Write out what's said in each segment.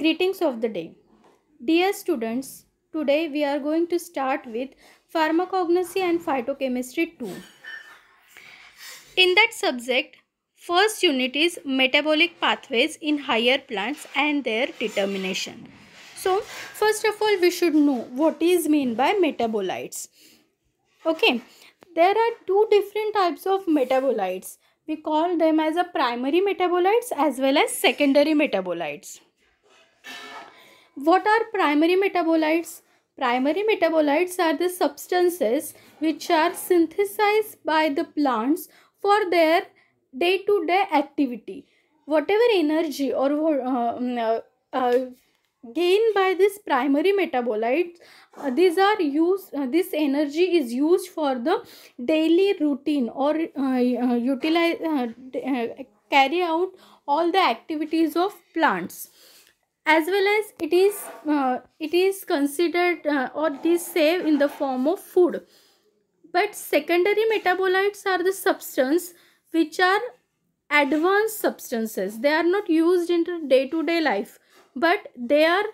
Greetings of the day. Dear students, today we are going to start with pharmacognosy and phytochemistry 2. In that subject, first unit is metabolic pathways in higher plants and their determination. So, first of all, we should know what is meant by metabolites. Okay, there are two different types of metabolites. We call them as a primary metabolites as well as secondary metabolites what are primary metabolites? Primary metabolites are the substances which are synthesized by the plants for their day-to-day activity. Whatever energy or uh, um, uh, uh, gained by this primary metabolites, uh, these are used, uh, this energy is used for the daily routine or uh, utilize, carry out all the activities of plants as well as it is uh, it is considered uh, or these saved in the form of food but secondary metabolites are the substance which are advanced substances they are not used in day to day life but they are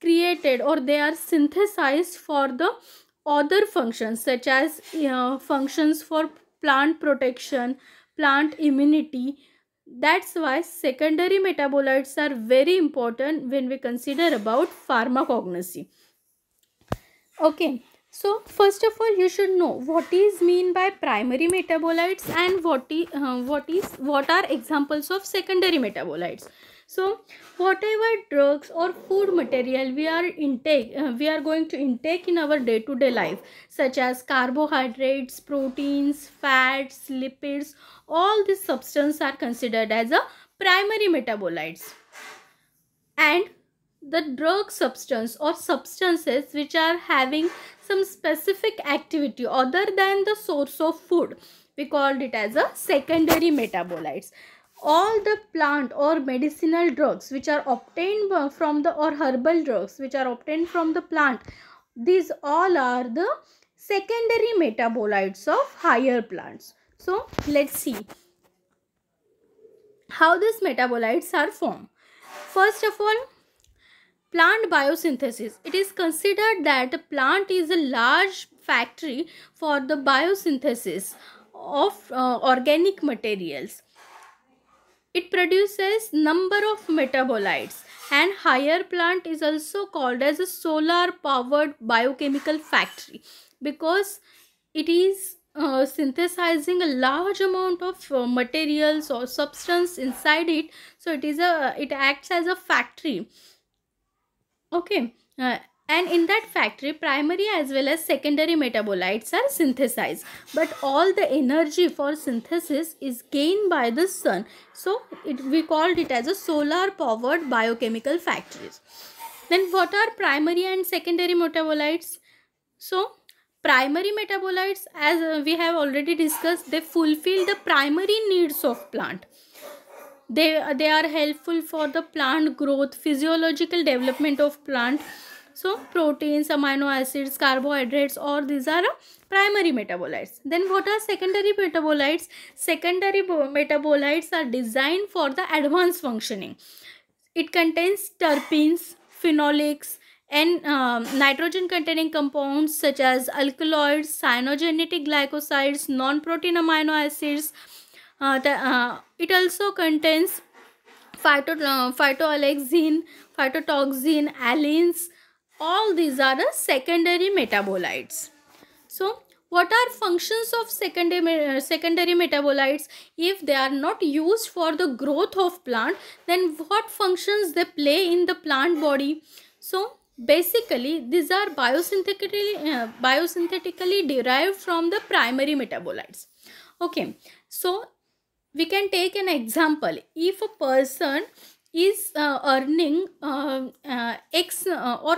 created or they are synthesized for the other functions such as uh, functions for plant protection plant immunity that's why secondary metabolites are very important when we consider about pharmacognosy. Okay, so first of all you should know what is mean by primary metabolites and what, is, uh, what is what are examples of secondary metabolites so whatever drugs or food material we are intake uh, we are going to intake in our day to day life such as carbohydrates proteins fats lipids all these substances are considered as a primary metabolites and the drug substance or substances which are having some specific activity other than the source of food. We called it as a secondary metabolites. All the plant or medicinal drugs which are obtained from the or herbal drugs which are obtained from the plant, these all are the secondary metabolites of higher plants. So let's see how these metabolites are formed. First of all, plant biosynthesis it is considered that the plant is a large factory for the biosynthesis of uh, organic materials it produces number of metabolites and higher plant is also called as a solar powered biochemical factory because it is uh, synthesizing a large amount of uh, materials or substance inside it so it is a it acts as a factory Okay. Uh, and in that factory primary as well as secondary metabolites are synthesized but all the energy for synthesis is gained by the sun so it, we called it as a solar powered biochemical factories then what are primary and secondary metabolites so primary metabolites as uh, we have already discussed they fulfill the primary needs of plant they they are helpful for the plant growth physiological development of plant so proteins amino acids carbohydrates or these are primary metabolites then what are secondary metabolites secondary metabolites are designed for the advanced functioning it contains terpenes phenolics and um, nitrogen containing compounds such as alkaloids cyanogenetic glycosides non protein amino acids uh, the, uh, it also contains phyto, uh, phytoalexin, phytotoxin, allenes. All these are the secondary metabolites. So, what are functions of secondary, uh, secondary metabolites? If they are not used for the growth of plant, then what functions they play in the plant body? So, basically these are biosynthetically uh, biosynthetically derived from the primary metabolites okay so we can take an example if a person is uh, earning uh, uh, x uh, or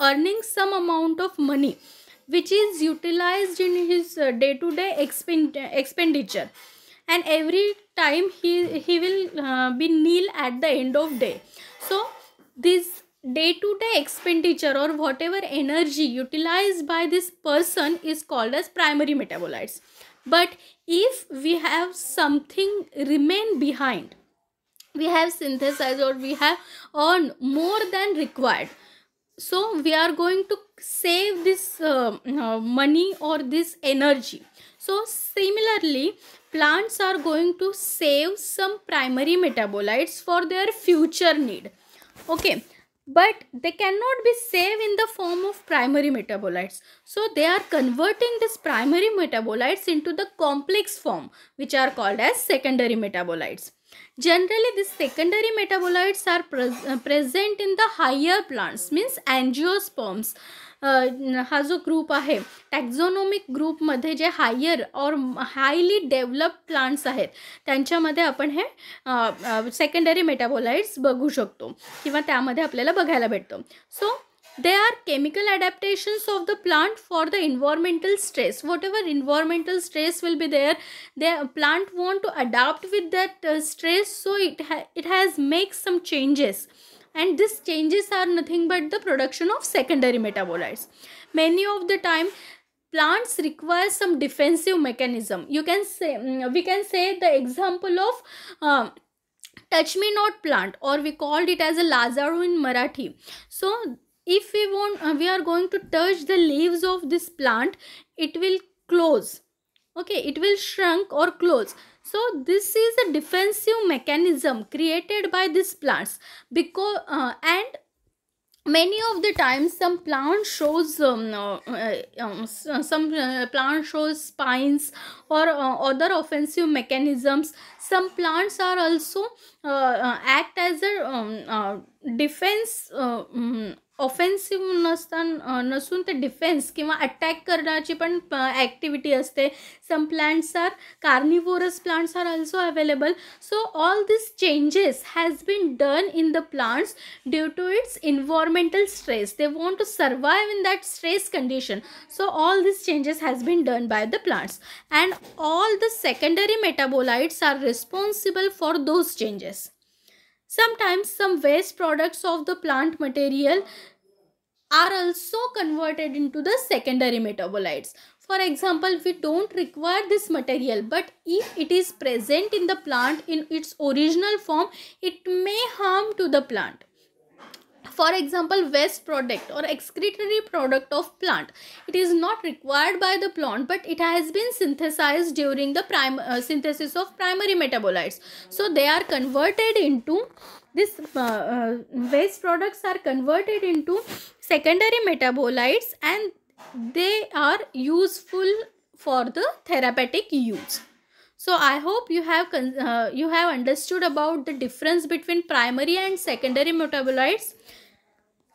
earning some amount of money which is utilized in his day to day expenditure and every time he he will uh, be nil at the end of day so this day to day expenditure or whatever energy utilized by this person is called as primary metabolites but if we have something remain behind we have synthesized or we have earned more than required so we are going to save this um, uh, money or this energy so similarly plants are going to save some primary metabolites for their future need okay but they cannot be saved in the form of primary metabolites. So they are converting these primary metabolites into the complex form which are called as secondary metabolites. Generally, these secondary metabolites are pre uh, present in the higher plants means angiosperms हा जो group आहे टॅक्झोनॉमिक ग्रुपमध्ये जे higher और highly develop plants आहेत त्यांच्यामध्ये आपण हे सेकंडरी मेटाबोलाइट्स बघू शकतो किंवा त्यामध्ये आपल्याला बघायला भेटतो so they are chemical adaptations of the plant for the environmental stress whatever environmental stress will be there they plant want to adapt with that stress so it ha it has make some changes and these changes are nothing but the production of secondary metabolites. Many of the time plants require some defensive mechanism. You can say, mm, we can say the example of um, touch me not plant or we called it as a Lazaro in Marathi. So if we want, uh, we are going to touch the leaves of this plant, it will close okay it will shrink or close so this is a defensive mechanism created by these plants because uh, and many of the times some plant shows um, uh, uh, um uh, some uh, plant shows spines or uh, other offensive mechanisms some plants are also uh, act as a um, defense mm, offensiveness नसून ते defence किंवा attack करण्याची पण activity असते some plants are carnivorous plants are also available so all this changes has been done in the plants due to its environmental stress they want to survive in that stress condition so all this changes has been done by the plants and all the secondary metabolites are responsible for those changes. Sometimes some waste products of the plant material are also converted into the secondary metabolites. For example, we don't require this material, but if it is present in the plant in its original form, it may harm to the plant for example waste product or excretory product of plant it is not required by the plant but it has been synthesized during the prime uh, synthesis of primary metabolites so they are converted into this uh, uh, waste products are converted into secondary metabolites and they are useful for the therapeutic use. So I hope you have uh, you have understood about the difference between primary and secondary metabolites.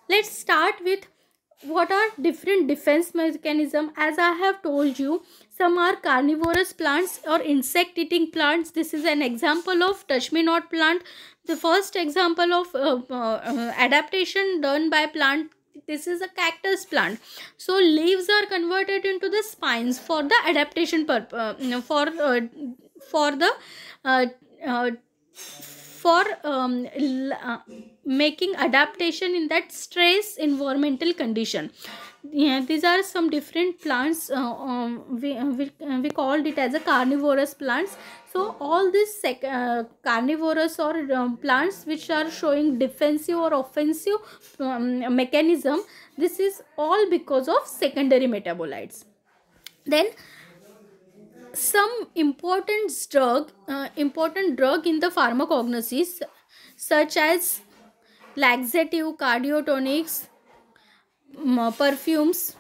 Let's start with what are different defense mechanism as I have told you some are carnivorous plants or insect eating plants this is an example of touch me not plant the first example of uh, uh, uh adaptation done by plant this is a cactus plant so leaves are converted into the spines for the adaptation purpose uh, for uh, for the uh, uh for um, uh, making adaptation in that stress environmental condition yeah these are some different plants uh, um, we, uh, we, uh, we called it as a carnivorous plants so all these uh, carnivorous or um, plants which are showing defensive or offensive um, mechanism this is all because of secondary metabolites then some important drug uh, important drug in the pharmacognosis such as laxative cardiotonics perfumes